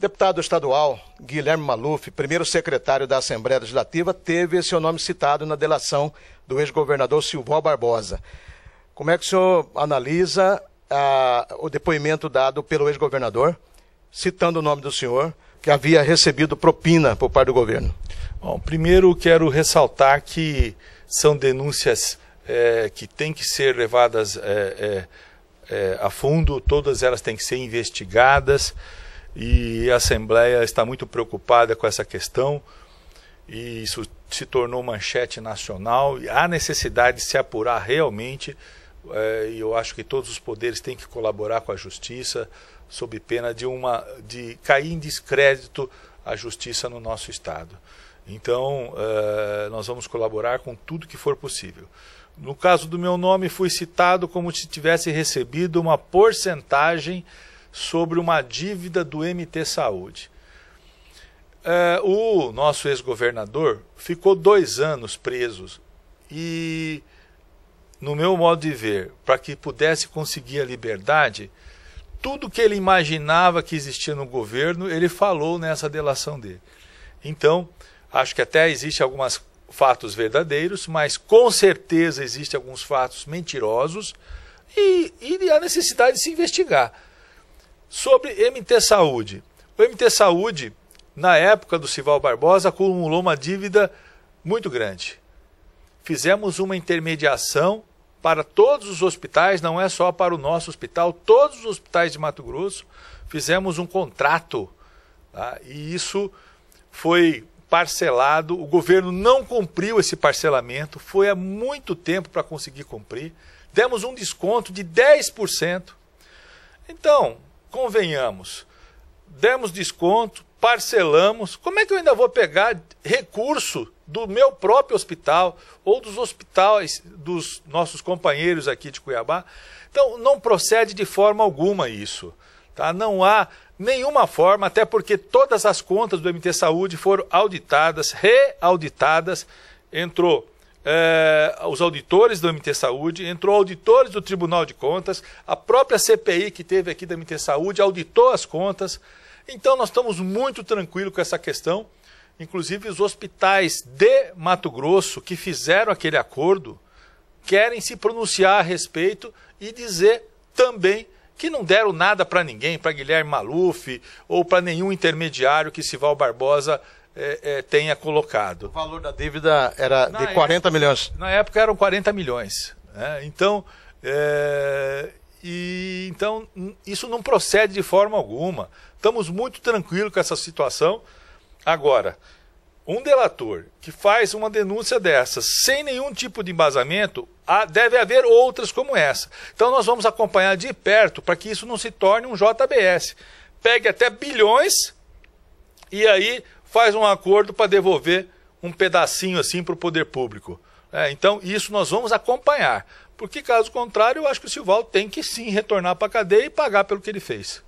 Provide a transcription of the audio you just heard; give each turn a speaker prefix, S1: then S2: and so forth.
S1: Deputado estadual Guilherme Maluf, primeiro secretário da Assembleia Legislativa, teve seu nome citado na delação do ex-governador Silvó Barbosa. Como é que o senhor analisa ah, o depoimento dado pelo ex-governador, citando o nome do senhor, que havia recebido propina por parte do governo? Bom, primeiro quero ressaltar que são denúncias é, que têm que ser levadas é, é, a fundo, todas elas têm que ser investigadas e a Assembleia está muito preocupada com essa questão e isso se tornou manchete nacional. E há necessidade de se apurar realmente, é, e eu acho que todos os poderes têm que colaborar com a justiça, sob pena de, uma, de cair em descrédito a justiça no nosso Estado. Então, é, nós vamos colaborar com tudo que for possível. No caso do meu nome, fui citado como se tivesse recebido uma porcentagem sobre uma dívida do MT Saúde. É, o nosso ex-governador ficou dois anos preso e, no meu modo de ver, para que pudesse conseguir a liberdade, tudo que ele imaginava que existia no governo, ele falou nessa delação dele. Então, acho que até existe alguns fatos verdadeiros, mas com certeza existem alguns fatos mentirosos e, e a necessidade de se investigar. Sobre MT Saúde. O MT Saúde, na época do Sival Barbosa, acumulou uma dívida muito grande. Fizemos uma intermediação para todos os hospitais, não é só para o nosso hospital, todos os hospitais de Mato Grosso, fizemos um contrato. Tá? E isso foi parcelado, o governo não cumpriu esse parcelamento, foi há muito tempo para conseguir cumprir. Demos um desconto de 10%. Então, convenhamos, demos desconto, parcelamos. Como é que eu ainda vou pegar recurso do meu próprio hospital ou dos hospitais dos nossos companheiros aqui de Cuiabá? Então, não procede de forma alguma isso. Tá? Não há nenhuma forma, até porque todas as contas do MT Saúde foram auditadas, reauditadas, entrou é, os auditores do MT Saúde, entrou auditores do Tribunal de Contas, a própria CPI que teve aqui da MT Saúde auditou as contas. Então nós estamos muito tranquilos com essa questão. Inclusive os hospitais de Mato Grosso que fizeram aquele acordo querem se pronunciar a respeito e dizer também que não deram nada para ninguém, para Guilherme Maluf ou para nenhum intermediário que Sival Barbosa é, é, tenha colocado. O valor da dívida era na de 40 época, milhões. Na época eram 40 milhões. Né? Então, é, e, então, isso não procede de forma alguma. Estamos muito tranquilos com essa situação. Agora, um delator que faz uma denúncia dessa sem nenhum tipo de embasamento, deve haver outras como essa. Então, nós vamos acompanhar de perto para que isso não se torne um JBS. Pegue até bilhões e aí faz um acordo para devolver um pedacinho assim para o poder público. É, então, isso nós vamos acompanhar. Porque, caso contrário, eu acho que o Silval tem que sim retornar para a cadeia e pagar pelo que ele fez.